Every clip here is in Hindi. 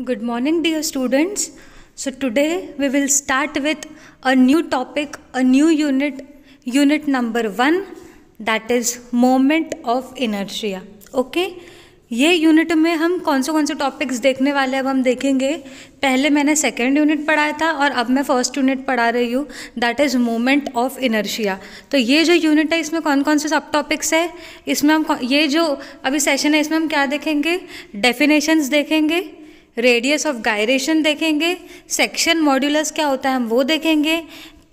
Good morning dear students so today we will start with a new topic a new unit unit number one that is moment of inertia okay ये यूनिट में हम कौन से कौन से टॉपिक्स देखने वाले हैं अब हम देखेंगे पहले मैंने सेकेंड यूनिट पढ़ाया था और अब मैं फर्स्ट यूनिट पढ़ा रही हूँ that is moment of inertia तो ये जो यूनिट है इसमें कौन कौन से सब टॉपिक्स है इसमें हम ये जो अभी सेशन है इसमें हम क्या देखेंगे डेफिनेशंस देखेंगे रेडियस ऑफ गायरेशन देखेंगे सेक्शन मॉड्यूलस क्या होता है हम वो देखेंगे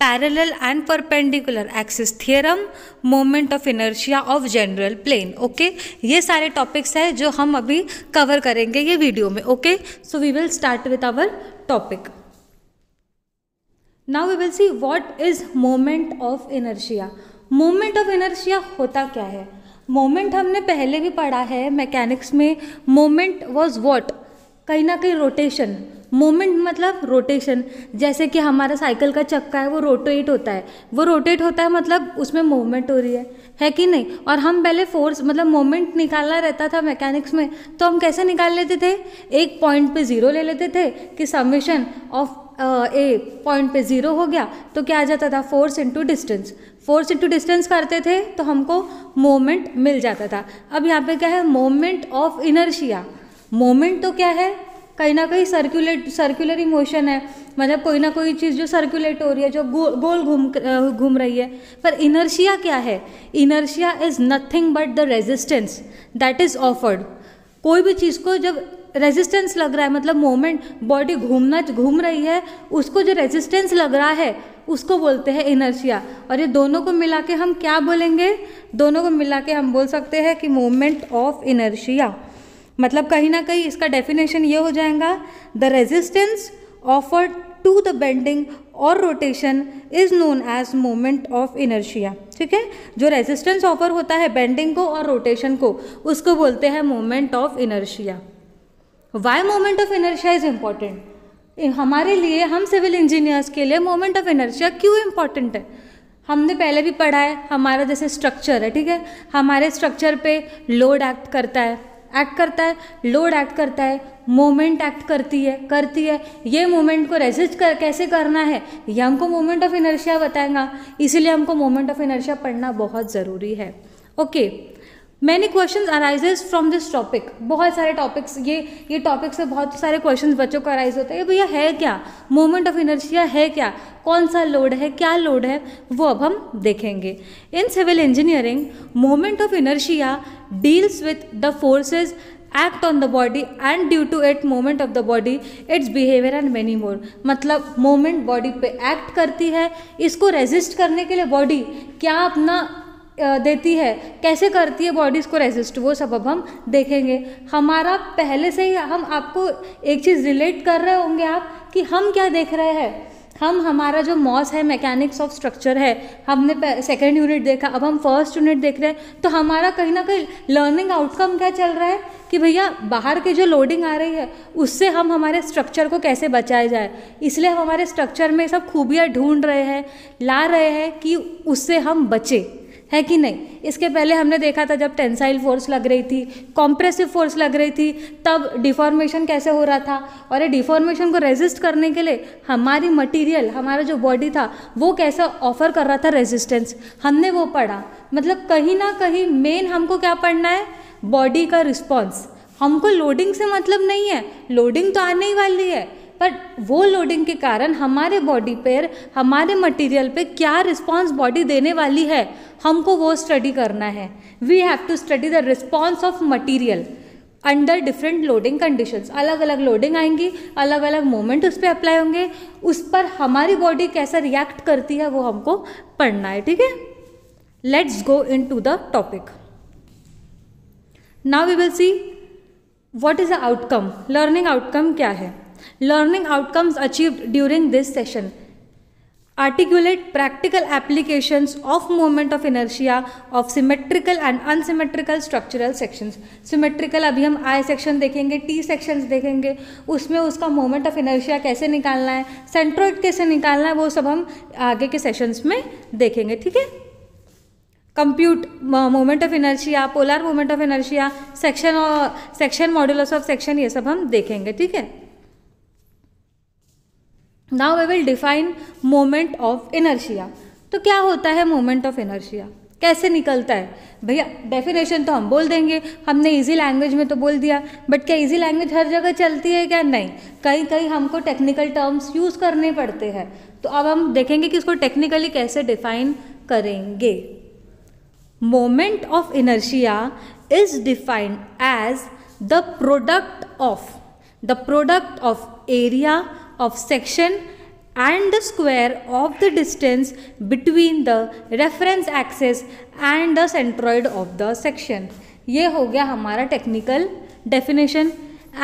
parallel and perpendicular axis theorem moment of inertia of general plane okay ये सारे टॉपिक्स हैं जो हम अभी कवर करेंगे ये वीडियो में okay so we will start with our topic now we will see what is moment of inertia moment of inertia होता क्या है मोमेंट हमने पहले भी पढ़ा है मैकेनिक्स में मोमेंट वॉज वॉट कहीं ना कहीं रोटेशन मोमेंट मतलब रोटेशन जैसे कि हमारा साइकिल का चक्का है वो रोटेट होता है वो रोटेट होता है मतलब उसमें मोमेंट हो रही है है कि नहीं और हम पहले फोर्स मतलब मोमेंट निकालना रहता था मैकेनिक्स में तो हम कैसे निकाल लेते थे एक पॉइंट पे ज़ीरो ले लेते थे कि समेशन ऑफ ए पॉइंट पे ज़ीरो हो गया तो क्या आ जाता था force into distance force into distance करते थे तो हमको मोमेंट मिल जाता था अब यहाँ पे क्या है मोमेंट ऑफ इनर्शिया मोमेंट तो क्या है कहीं ना कहीं सर्कुलेट सर्कुलर इमोशन है मतलब कोई ना कोई चीज़ जो सर्कुलेट हो रही है जो गो, गोल घूम घूम रही है पर इनर्शिया क्या है inertia is nothing but the resistance that is offered कोई भी चीज़ को जब रेजिस्टेंस लग रहा है मतलब मोमेंट बॉडी घूमना घूम रही है उसको जो रेजिस्टेंस लग रहा है उसको बोलते हैं इनर्शिया और ये दोनों को मिला के हम क्या बोलेंगे दोनों को मिला के हम बोल सकते हैं कि मोमेंट ऑफ इनर्शिया मतलब कहीं ना कहीं इसका डेफिनेशन ये हो जाएगा the resistance offer to the bending और rotation is known as moment of inertia ठीक है जो रेजिस्टेंस ऑफर होता है बेंडिंग को और रोटेशन को उसको बोलते हैं moment of inertia why moment of inertia is important हमारे लिए हम सिविल इंजीनियर्स के लिए मोमेंट ऑफ इनर्शिया क्यों इम्पॉर्टेंट है हमने पहले भी पढ़ा है हमारा जैसे स्ट्रक्चर है ठीक है हमारे स्ट्रक्चर पे लोड एक्ट करता है एक्ट करता है लोड एक्ट करता है मोमेंट एक्ट करती है करती है ये मोमेंट को रेजिस्ट कर कैसे करना है ये हमको मोमेंट ऑफ इनर्शिया बताएगा इसीलिए हमको मोमेंट ऑफ इनर्शिया पढ़ना बहुत ज़रूरी है okay okay. Many question arises from this topic बहुत सारे टॉपिक्स ये ये टॉपिक से बहुत सारे क्वेश्चन बच्चों का अराइज होता है भैया है क्या मोमेंट ऑफ इनर्जिया है क्या कौन सा लोड है क्या लोड है वो अब हम देखेंगे in civil engineering moment of inertia deals with the forces act on the body and due to it moment of the body its behaviour and many more मतलब मोमेंट बॉडी पे एक्ट करती है इसको रेजिस्ट करने के लिए बॉडी क्या अपना देती है कैसे करती है बॉडीज़ को रेजिस्ट वो सब अब हम देखेंगे हमारा पहले से ही हम आपको एक चीज़ रिलेट कर रहे होंगे आप कि हम क्या देख रहे हैं हम हमारा जो मॉस है मैकेनिक्स ऑफ स्ट्रक्चर है हमने सेकेंड यूनिट देखा अब हम फर्स्ट यूनिट देख रहे हैं तो हमारा कहीं ना कहीं लर्निंग आउटकम क्या चल रहा है कि भैया बाहर की जो लोडिंग आ रही है उससे हम हमारे स्ट्रक्चर को कैसे बचाया जाए इसलिए हम हमारे स्ट्रक्चर में सब खूबियाँ ढूंढ रहे हैं ला रहे हैं कि उससे हम बचें है कि नहीं इसके पहले हमने देखा था जब टेंसाइल फोर्स लग रही थी कॉम्प्रेसिव फोर्स लग रही थी तब डिफॉर्मेशन कैसे हो रहा था और ये डिफॉर्मेशन को रेजिस्ट करने के लिए हमारी मटेरियल हमारा जो बॉडी था वो कैसा ऑफर कर रहा था रेजिस्टेंस हमने वो पढ़ा मतलब कहीं ना कहीं मेन हमको क्या पढ़ना है बॉडी का रिस्पॉन्स हमको लोडिंग से मतलब नहीं है लोडिंग तो आने ही वाली है पर वो लोडिंग के कारण हमारे बॉडी पर हमारे मटेरियल पे क्या रिस्पॉन्स बॉडी देने वाली है हमको वो स्टडी करना है we have to study the response of material under different loading conditions अलग अलग लोडिंग आएंगी अलग अलग मोमेंट उस पर अप्लाई होंगे उस पर हमारी बॉडी कैसा रिएक्ट करती है वो हमको पढ़ना है ठीक है let's go into the topic now we will see what is the outcome learning outcome क्या है learning outcomes achieve during this session articulate practical application of movement of inertia of symmetrical and unsymmetrical structural section symmetrical अभी हम आई सेक्शन देखेंगे टी सेक्शन देखेंगे उसमें उसका मूवमेंट ऑफ इनर्शिया कैसे निकालना है सेंट्रोइड कैसे निकालना है वो सब हम आगे के सेशंस में देखेंगे ठीक है compute moment of inertia polar moment of inertia section section modulus of section ये सब हम देखेंगे ठीक है now I will define moment of inertia तो क्या होता है मोमेंट ऑफ इनर्शिया कैसे निकलता है भैया डेफिनेशन तो हम बोल देंगे हमने इजी लैंग्वेज में तो बोल दिया बट क्या इजी लैंग्वेज हर जगह चलती है क्या नहीं कहीं कहीं हमको टेक्निकल टर्म्स यूज़ करने पड़ते हैं तो अब हम देखेंगे कि इसको टेक्निकली कैसे डिफाइन करेंगे moment of inertia is defined as the product of the product of area of section and the square of the distance between the reference axis and the centroid of the section. ये हो गया हमारा technical definition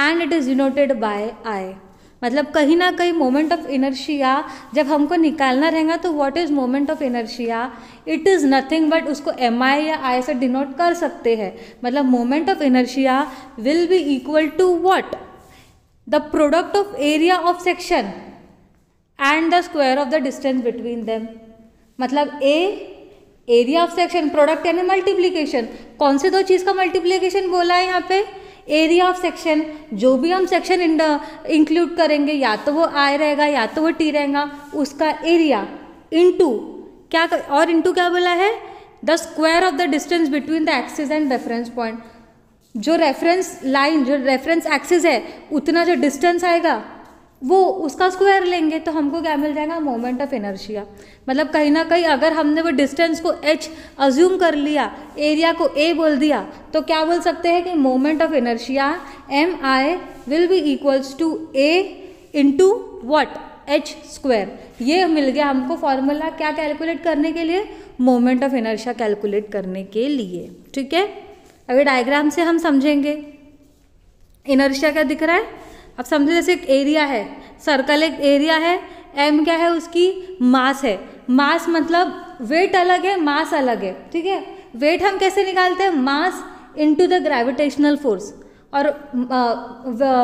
and it is denoted by I मतलब कहीं ना कहीं मोमेंट ऑफ इनर्शिया जब हमको निकालना रहेगा तो what is moment of inertia it is nothing but उसको एम आई या आई से डिनोट कर सकते हैं मतलब moment of inertia will be equal to what the product of area of section and the square of the distance between them मतलब a area of section product यानी मल्टीप्लीकेशन कौन से दो चीज़ का मल्टीप्लीकेशन बोला है यहाँ पे एरिया ऑफ सेक्शन जो भी हम सेक्शन इंक्लूड करेंगे या तो वो आई रहेगा या तो वो टी रहेगा उसका एरिया इनटू क्या और इनटू क्या बोला है the square of the distance between the axis and reference point जो रेफरेंस लाइन जो रेफरेंस एक्सिस है उतना जो डिस्टेंस आएगा वो उसका स्क्वायर लेंगे तो हमको क्या मिल जाएगा मोमेंट ऑफ एनर्शिया मतलब कहीं ना कहीं अगर हमने वो डिस्टेंस को एच अज्यूम कर लिया एरिया को ए बोल दिया तो क्या बोल सकते हैं कि moment of inertia M I will be equals to A into what H square ये मिल गया हमको फॉर्मूला क्या कैलकुलेट करने के लिए मोमेंट ऑफ एनर्जिया कैलकुलेट करने के लिए ठीक है अगर डायग्राम से हम समझेंगे इनर्शिया क्या दिख रहा है अब समझो जैसे एक एरिया है सर्कल एक एरिया है एम क्या है उसकी मास है मास मतलब वेट अलग है मास अलग है ठीक है वेट हम कैसे निकालते हैं mass into the gravitational force और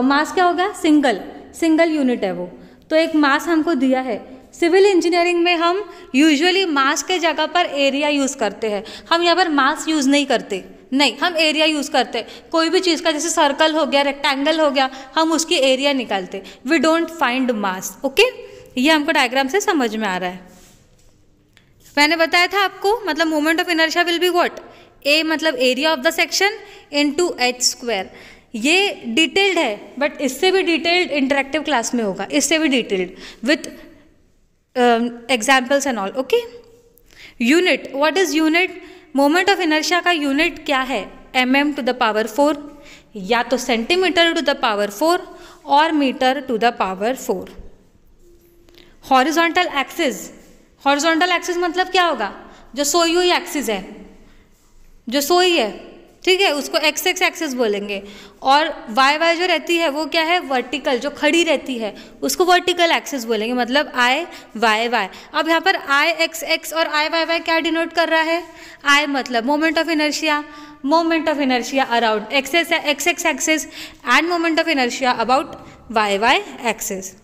मास क्या होगा सिंगल सिंगल यूनिट है वो तो एक मास हमको दिया है सिविल इंजीनियरिंग में हम यूजुअली मास के जगह पर एरिया यूज़ करते हैं हम यहाँ पर मास यूज़ नहीं करते नहीं हम एरिया यूज़ करते कोई भी चीज़ का जैसे सर्कल हो गया रेक्टेंगल हो गया हम उसकी एरिया निकालते we don't find mass okay ये हमको डायग्राम से समझ में आ रहा है मैंने बताया था आपको मतलब moment of inertia will be what A मतलब area of the section into H square ये डिटेल्ड है बट इससे भी डिटेल्ड इंटरेक्टिव क्लास में होगा इससे भी detailed with examples and all okay unit what is unit moment of inertia का यूनिट क्या है M M to the power four या तो centimetre to the power four और metre to the power four horizontal axis horizontal axis मतलब क्या होगा जो सोई हुई एक्सिस है जो सोई है ठीक है उसको एक्स एक्स एक्सेस बोलेंगे और वाई वाई जो रहती है वो क्या है वर्टिकल जो खड़ी रहती है उसको वर्टिकल एक्सेस बोलेंगे मतलब आई वाई वाई अब यहाँ पर आई एक्स एक्स और आई वाई वाई क्या डिनोट कर रहा है आई मतलब moment of inertia moment of inertia around axes X X axes and moment of inertia about Y Y axes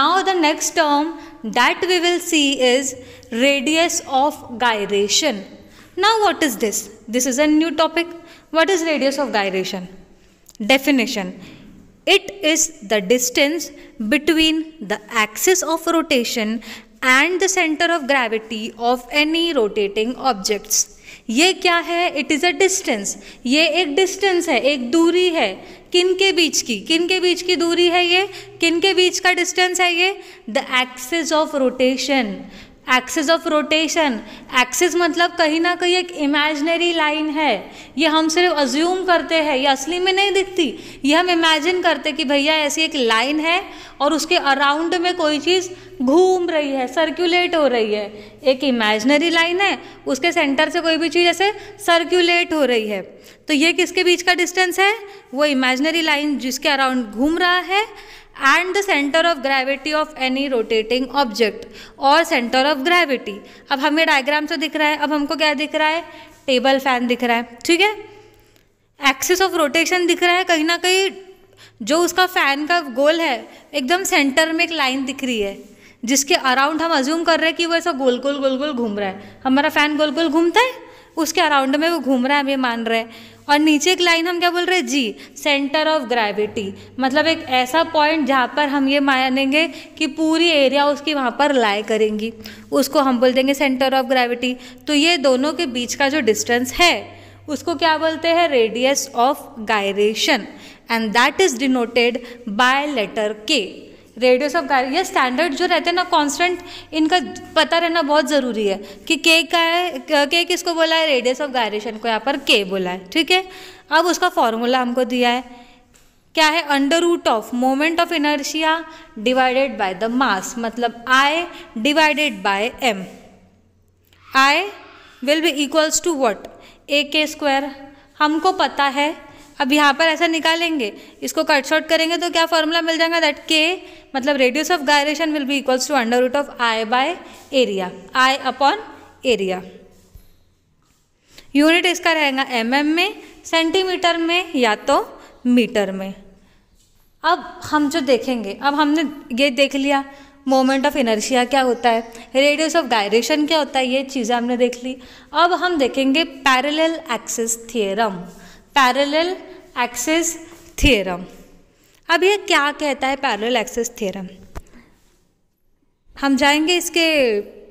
now the next term that we will see is radius of gyration Now what is this? This is a new topic. What is radius of gyration? Definition. It is the distance between the axis of rotation and the center of gravity of any rotating objects. ये क्या है इट इज़ अ डिस्टेंस ये एक डिस्टेंस है एक दूरी है किन के बीच की किन के बीच की दूरी है ये किन के बीच का डिस्टेंस है ये the axis of rotation axis of rotation axis मतलब कहीं ना कहीं एक इमेजनरी लाइन है ये हम सिर्फ अज्यूम करते हैं ये असली में नहीं दिखती ये हम इमेजिन करते कि भैया ऐसी एक लाइन है और उसके अराउंड में कोई चीज़ घूम रही है सर्कुलेट हो रही है एक इमेजनरी लाइन है उसके सेंटर से कोई भी चीज़ ऐसे सर्क्यूलेट हो रही है तो ये किसके बीच का डिस्टेंस है वो इमेजनरी लाइन जिसके अराउंड घूम रहा है and the centre of gravity of any rotating object और सेंटर ऑफ ग्रेविटी अब हमें डायग्राम से तो दिख रहा है अब हमको क्या दिख रहा है टेबल फैन दिख रहा है ठीक है एक्सिस ऑफ रोटेशन दिख रहा है कहीं ना कहीं जो उसका फैन का गोल है एकदम सेंटर में एक लाइन दिख रही है जिसके अराउंड हम अज्यूम कर रहे हैं कि वो ऐसा गोल गोल गोल गोल घूम रहा है हमारा फैन गोल गोल घूमता है उसके अराउंड में वो घूम रहा है हम ये मान रहे हैं और नीचे एक लाइन हम क्या बोल रहे हैं जी सेंटर ऑफ ग्रेविटी मतलब एक ऐसा पॉइंट जहाँ पर हम ये मानेंगे कि पूरी एरिया उसकी वहाँ पर लाई करेंगी उसको हम बोल देंगे सेंटर ऑफ ग्रेविटी तो ये दोनों के बीच का जो डिस्टेंस है उसको क्या बोलते हैं radius of gyration and that is denoted by letter K radius of गायरेक्स या स्टैंडर्ड जो रहते हैं ना कांस्टेंट इनका पता रहना बहुत ज़रूरी है कि के का है के किसको बोला है रेडियस ऑफ गायरेशन को यहाँ पर के बोला है ठीक है अब उसका फॉर्मूला हमको दिया है क्या है under root of moment of inertia divided by the mass मतलब I divided by M I will be equals to what A K square हमको पता है अब यहाँ पर ऐसा निकालेंगे इसको कट शॉर्ट करेंगे तो क्या फॉर्मूला मिल जाएगा दैट के मतलब radius of gyration will be equals to under root of I by area I upon area unit इसका रहेगा एम mm में सेंटीमीटर में या तो मीटर में अब हम जो देखेंगे अब हमने ये देख लिया मोमेंट ऑफ इनर्शिया क्या होता है रेडियस ऑफ गायरेशन क्या होता है ये चीज़ें हमने देख ली अब हम देखेंगे parallel axis theorem parallel axes theorem अब ये क्या कहता है पैरेलल एक्सेस थ्योरम हम जाएंगे इसके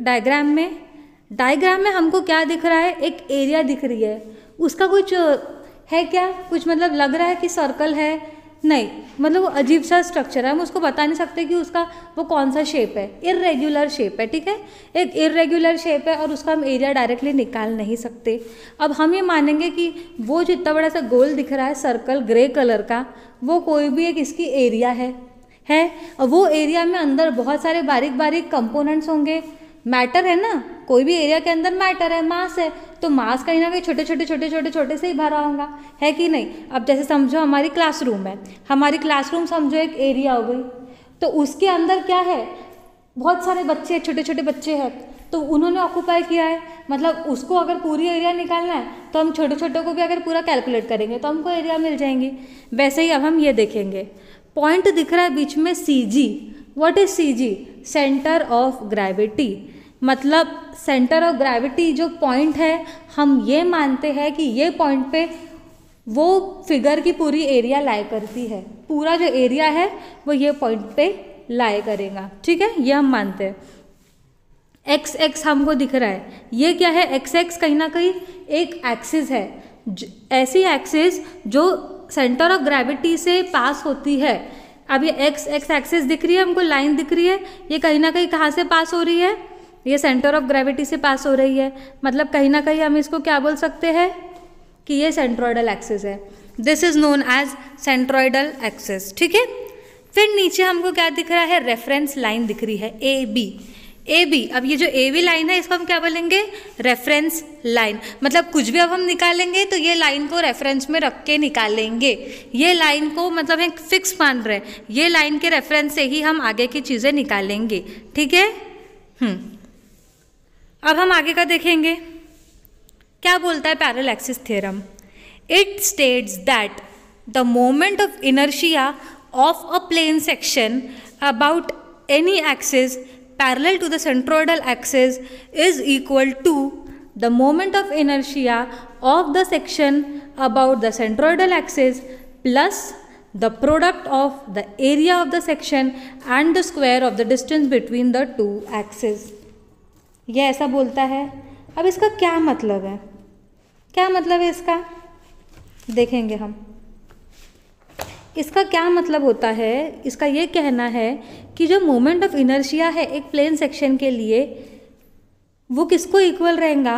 डायग्राम में डायग्राम में हमको क्या दिख रहा है एक एरिया दिख रही है उसका कुछ है क्या कुछ मतलब लग रहा है कि सर्कल है नहीं मतलब वो अजीब सा स्ट्रक्चर है हम उसको बता नहीं सकते कि उसका वो कौन सा शेप है इरेगुलर शेप है ठीक है एक इरेगुलर शेप है और उसका हम एरिया डायरेक्टली निकाल नहीं सकते अब हम ये मानेंगे कि वो जो इतना बड़ा सा गोल दिख रहा है सर्कल ग्रे कलर का वो कोई भी एक इसकी एरिया है है और वो एरिया में अंदर बहुत सारे बारीक बारीक कंपोनेंट्स होंगे मैटर है ना कोई भी एरिया के अंदर मैटर है मास है तो मास कहीं ना कहीं छोटे छोटे छोटे छोटे छोटे से ही भरा होगा है कि नहीं अब जैसे समझो हमारी क्लासरूम है हमारी क्लासरूम समझो एक एरिया हो गई तो उसके अंदर क्या है बहुत सारे बच्चे छोटे छोटे बच्चे हैं तो उन्होंने ऑक्यूपाई किया है मतलब उसको अगर पूरी एरिया निकालना है तो हम छोटे छोटे को भी अगर पूरा कैलकुलेट करेंगे तो हमको एरिया मिल जाएंगी वैसे ही अब हम ये देखेंगे पॉइंट दिख रहा है बीच में C G what is C G centre of gravity मतलब सेंटर ऑफ ग्रेविटी जो पॉइंट है हम ये मानते हैं कि ये पॉइंट पे वो फिगर की पूरी एरिया लाए करती है पूरा जो एरिया है वो ये पॉइंट पे लाए करेगा ठीक है ये हम मानते हैं एक्स एक्स हमको दिख रहा है ये क्या है एक्स एक्स कहीं ना कहीं एक एक्सिस है ऐसी एक्सिस जो सेंटर ऑफ ग्रेविटी से पास होती है अब ये एक्स एक्स एक्सेस दिख रही है हमको लाइन दिख रही है ये कहीं ना कहीं कहाँ से पास हो रही है ये सेंटर ऑफ ग्रेविटी से पास हो रही है मतलब कहीं ना कहीं हम इसको क्या बोल सकते हैं कि ये सेंट्रोइडल एक्सेस है this is known as centroidal axes ठीक है फिर नीचे हमको क्या दिख रहा है रेफरेंस लाइन दिख रही है ए बी ए बी अब ये जो ए बी लाइन है इसको हम क्या बोलेंगे रेफरेंस लाइन मतलब कुछ भी अब हम निकालेंगे तो ये लाइन को रेफरेंस में रख के निकालेंगे ये लाइन को मतलब एक फिक्स मान रहे हैं ये लाइन के रेफरेंस से ही हम आगे की चीज़ें निकालेंगे ठीक है हम्म. अब हम आगे का देखेंगे क्या बोलता है parallel axis it states that the moment of inertia of a plane section about any axis parallel to the centroidal axis is equal to the moment of inertia of the section about the centroidal axis plus the product of the area of the section and the square of the distance between the two axes ye aisa bolta hai ab iska kya matlab hai kya matlab hai iska dekhenge hum इसका क्या मतलब होता है इसका ये कहना है कि जो मोमेंट ऑफ इनर्शिया है एक प्लेन सेक्शन के लिए वो किसको इक्वल रहेगा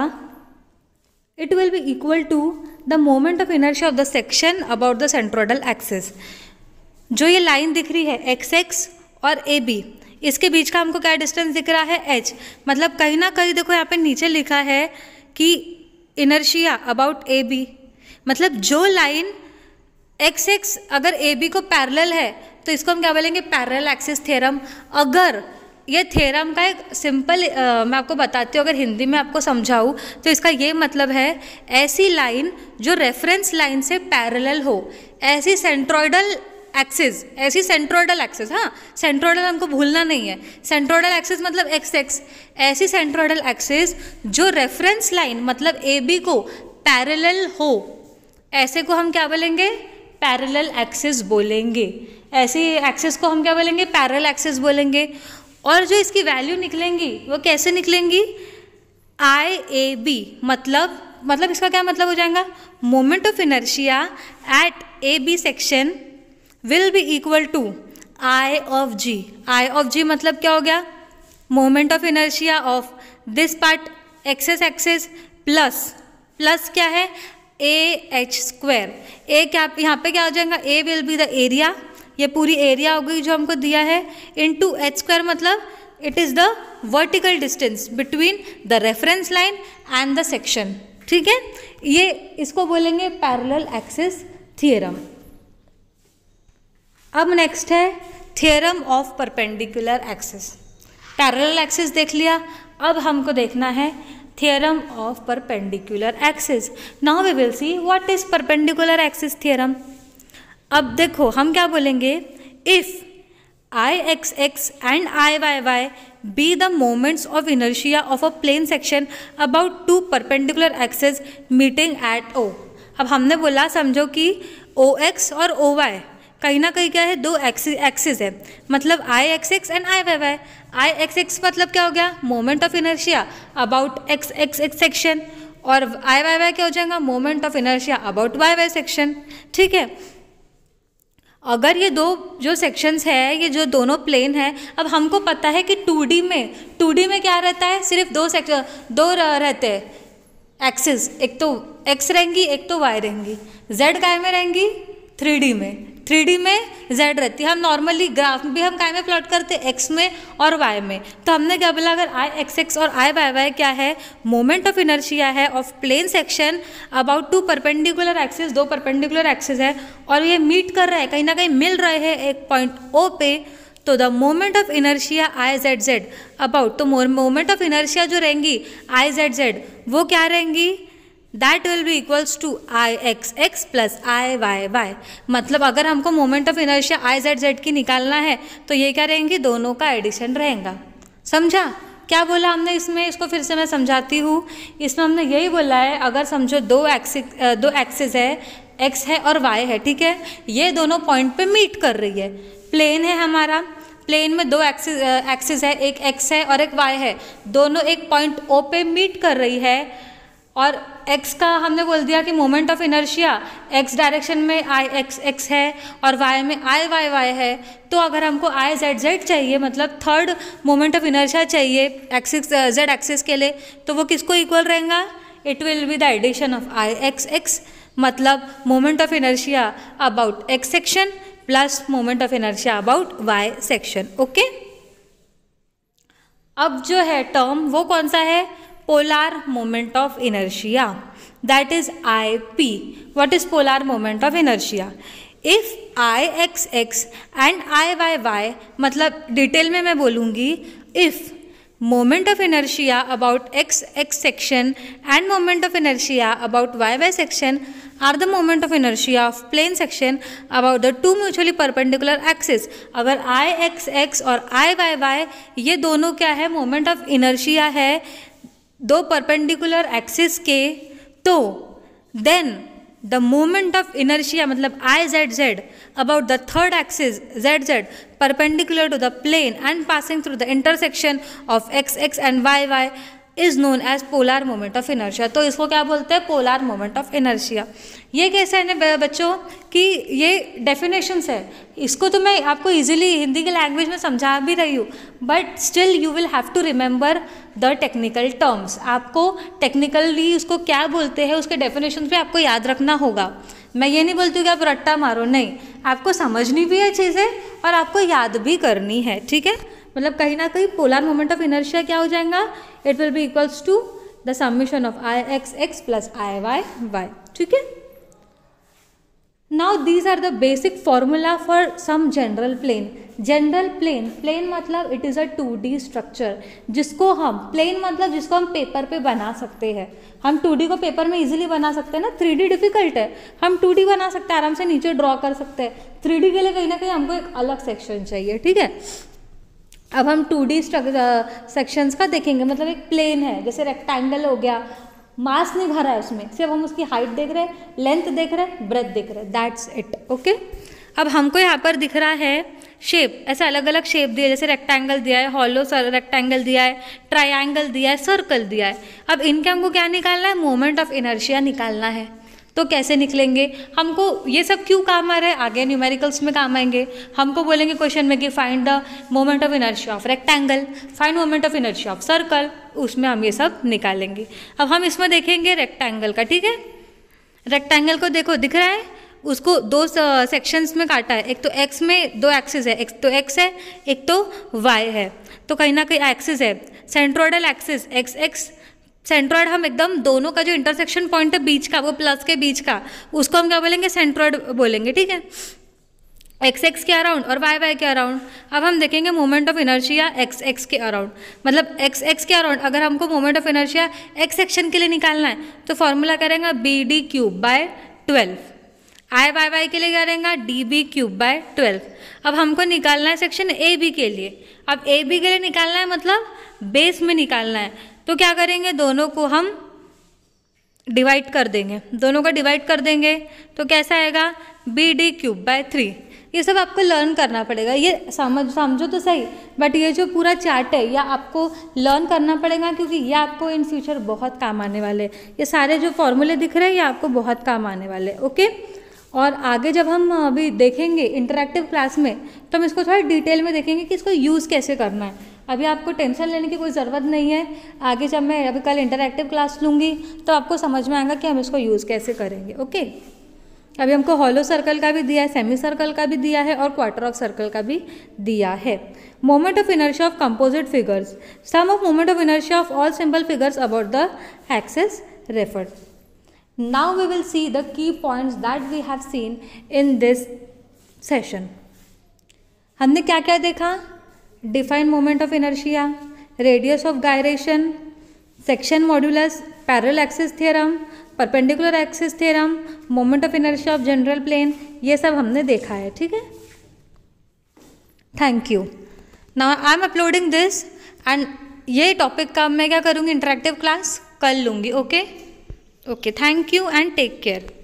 it will be equal to the moment of inertia of the section about the centroidal axes जो ये लाइन दिख रही है एक्स एक्स और ए बी इसके बीच का हमको क्या डिस्टेंस दिख रहा है एच मतलब कहीं ना कहीं देखो यहाँ पे नीचे लिखा है कि इनर्शिया अबाउट ए बी मतलब जो लाइन एक्स एक्स अगर ए बी को पैरेलल है तो इसको हम क्या बोलेंगे पैरेलल एक्सिस थ्योरम अगर ये थेरम का एक सिंपल मैं आपको बताती हूँ अगर हिंदी में आपको समझाऊँ तो इसका ये मतलब है ऐसी लाइन जो रेफरेंस लाइन से पैरेलल हो ऐसी सेंट्रोइडल एक्सिस ऐसी सेंट्रोइडल एक्सिस हाँ सेंट्रोइडल हमको भूलना नहीं है सेंट्रोइडल एक्सिस मतलब एक्स एक्स ऐसी सेंट्रोइडल एक्सिस जो रेफरेंस लाइन मतलब ए बी को पैरेलल हो ऐसे को हम क्या बोलेंगे पैरेलल एक्सेस बोलेंगे ऐसे एक्सेस को हम क्या बोलेंगे पैरेलल एक्सेस बोलेंगे और जो इसकी वैल्यू निकलेंगी वो कैसे निकलेंगी आई ए बी मतलब मतलब इसका क्या मतलब हो जाएगा moment of inertia at A B section will be equal to I of G I of G मतलब क्या हो गया moment of inertia of this part axes axes plus plus क्या है ए एच स्क्वायर ए क्या यहाँ पे क्या हो जाएगा A will be the area ये पूरी एरिया हो गई जो हमको दिया है इन टू एच स्क्वायर मतलब it is the vertical distance between the reference line and the section ठीक है ये इसको बोलेंगे पैरेलल एक्सिस थियरम अब नेक्स्ट है theorem of perpendicular axis parallel axis देख लिया अब हमको देखना है theorem of perpendicular axis now we will see what is perpendicular axis theorem अब देखो हम क्या बोलेंगे if I X X and I Y Y be the moments of inertia of a plane section about two perpendicular axes meeting at O अब हमने बोला समझो कि ओ एक्स और ओ वाई कहीं ना कहीं क्या है दो एक्सिस है मतलब I X X and I Y Y I X X मतलब क्या हो गया moment of inertia about X X X section और आई वाई वाई क्या हो जाएगा moment of inertia about Y Y section ठीक है अगर ये दो जो सेक्शंस है ये जो दोनों प्लेन है अब हमको पता है कि डी में डी में क्या रहता है सिर्फ दो सेक्शन दो रहते हैं एक्सिस एक तो एक्स रहेंगी एक तो वाई रहेंगी जेड काय में रहेंगी डी में थ्री में जेड रहती है हम नॉर्मली ग्राफ भी हम काय में प्लॉट करते एक्स में और वाई में तो हमने क्या बोला अगर आई एक्स एक्स और आई वाई वाई क्या है मोमेंट ऑफ इनर्शिया है of plane section about two perpendicular axes दो परपेंडिकुलर एक्सेस है और ये मीट कर रहा है कहीं ना कहीं मिल रहे हैं एक पॉइंट ओ पे तो the moment of inertia I Z Z about तो मोमेंट ऑफ इनर्शिया जो रहेंगी आई जेड जेड वो क्या रहेंगी that will be equals to I X X plus I Y Y मतलब अगर हमको moment of inertia I Z Z की निकालना है तो ये क्या रहेंगी दोनों का एडिशन रहेगा समझा क्या बोला हमने इसमें इसको फिर से मैं समझाती हूँ इसमें हमने यही बोला है अगर समझो दो एक्स दो एक्सेस है एक्स है और वाई है ठीक है ये दोनों पॉइंट पे मीट कर रही है प्लेन है हमारा प्लेन में दो एक्सिस एक्सिस है एक एक्स है और एक वाई है दोनों एक पॉइंट ओ पे मीट कर रही है और x का हमने बोल दिया कि moment of inertia x direction में आई एक्स एक्स है और y में आई वाई वाई है तो अगर हमको आई जेड जेड चाहिए मतलब थर्ड मोमेंट ऑफ इनर्शिया चाहिए एक्सिस जेड एक्सिस के लिए तो वो किसको इक्वल रहेगा it will be the addition of I X X मतलब moment of inertia about X section plus moment of inertia about Y section okay अब जो है टर्म वो कौन सा है polar moment of of that is I P what is polar moment of inertia if I X X and I Y Y मतलब डिटेल में मैं बोलूँगी if moment of inertia about X X section and moment of inertia about Y Y section are the moment of inertia of plane section about the two mutually perpendicular axes अगर आई एक्स एक्स और आई वाई वाई ये दोनों क्या है मोमेंट ऑफ इनर्शिया है दो परपेंडिकुलर एक्सिस के तो then the moment of inertia मतलब I Z Z about the third axis Z Z perpendicular to the plane and passing through the intersection of X X and Y Y is known as polar moment of inertia तो इसको क्या बोलते हैं पोलार मोमेंट ऑफ इनर्शिया ये कैसे है ना बच्चों कि ये डेफिनेशंस है इसको तो मैं आपको इजीली हिंदी के लैंग्वेज में समझा भी रही हूँ but still you will have to remember the technical terms आपको टेक्निकली उसको क्या बोलते हैं उसके डेफिनेशन भी आपको याद रखना होगा मैं ये नहीं बोलती हूँ कि आप रट्टा मारो नहीं आपको समझनी भी है चीज़ें और आपको याद भी करनी है ठीक है मतलब कहीं ना कहीं पोलर मोमेंट ऑफ इनर्शिया क्या हो जाएगा it will be equals to the submission of I X X plus I Y Y ठीक है now these are the basic formula for some general plane general plane plane मतलब it is a two D structure जिसको हम प्लेन मतलब जिसको हम पेपर पे बना सकते हैं हम टू डी को पेपर में इजिली बना सकते हैं ना थ्री डी डिफिकल्ट है हम टू डी बना सकते हैं आराम से नीचे ड्रॉ कर सकते हैं थ्री डी के लिए कहीं ना कहीं हमको एक अलग सेक्शन चाहिए ठीक है अब हम टू डी सेक्शंस का देखेंगे मतलब एक प्लेन है जैसे रेक्टेंगल हो गया मास नहीं भरा है उसमें सिर्फ हम उसकी हाइट देख रहे हैं लेंथ देख रहे हैं ब्रेथ देख रहे हैं दैट्स इट ओके अब हमको यहाँ पर दिख रहा है शेप ऐसे अलग अलग शेप दिया जैसे रेक्टेंगल दिया है हॉलो रेक्टेंगल दिया है ट्रायंगल दिया है सर्कल दिया है अब इनके हमको क्या निकालना है मोमेंट ऑफ इनर्शिया निकालना है तो कैसे निकलेंगे हमको ये सब क्यों काम आ रहा है आगे न्यूमेरिकल्स में काम आएंगे हमको बोलेंगे क्वेश्चन में कि find the moment of inertia of rectangle find moment of inertia of circle उसमें हम ये सब निकालेंगे अब हम इसमें देखेंगे रेक्टेंगल का ठीक है रेक्टेंगल को देखो दिख रहा है उसको दो सेक्शंस में काटा है एक तो एक्स में दो एक्सेस है एक तो एक्स है एक तो वाई है तो कहीं ना कहीं एक्सेस है centroidal axes X X centroid हम एकदम दोनों का जो इंटरसेक्शन पॉइंट है बीच का वो प्लस के बीच का उसको हम क्या बोलेंगे सेंट्रॉइड बोलेंगे ठीक है एक्स एक्स के अराउंड और वाई वाई के अराउंड अब हम देखेंगे moment of inertia X X के अराउंड मतलब एक्स एक्स के अराउंड अगर हमको moment of inertia X section के लिए निकालना है तो फॉर्मूला करेंगे B D cube by twelve I Y Y के लिए करेंगे D B cube by twelve अब हमको निकालना है सेक्शन ए बी के लिए अब ए बी के लिए निकालना है मतलब बेस में निकालना है तो क्या करेंगे दोनों को हम डिवाइड कर देंगे दोनों का डिवाइड कर देंगे तो कैसा आएगा B D cube by three ये सब आपको लर्न करना पड़ेगा ये समझ समझो तो सही बट ये जो पूरा चार्ट है यह आपको लर्न करना पड़ेगा क्योंकि ये आपको इन फ्यूचर बहुत काम आने वाले ये सारे जो फॉर्मूले दिख रहे हैं ये आपको बहुत काम आने वाले ओके और आगे जब हम अभी देखेंगे इंटरेक्टिव क्लास में तो हम इसको थोड़ा डिटेल में देखेंगे कि इसको यूज़ कैसे करना है अभी आपको टेंशन लेने की कोई ज़रूरत नहीं है आगे जब मैं अभी कल इंटरेक्टिव क्लास लूँगी तो आपको समझ में आएगा कि हम इसको यूज़ कैसे करेंगे ओके अभी हमको हॉलो सर्कल का भी दिया है सेमी सर्कल का भी दिया है और क्वार्टर ऑफ सर्कल का भी दिया है moment of inertia of composite figures sum of moment of inertia of all simple figures about the axes referred now we will see the key points that we have seen in this session हमने क्या क्या देखा define moment of inertia radius of gyration section modulus parallel axes theorem perpendicular axes theorem moment of inertia of general plane ये सब हमने देखा है ठीक है thank you now I am uploading this and ये टॉपिक का मैं क्या करूँगी इंटरेक्टिव क्लास कर लूँगी okay okay thank you and take care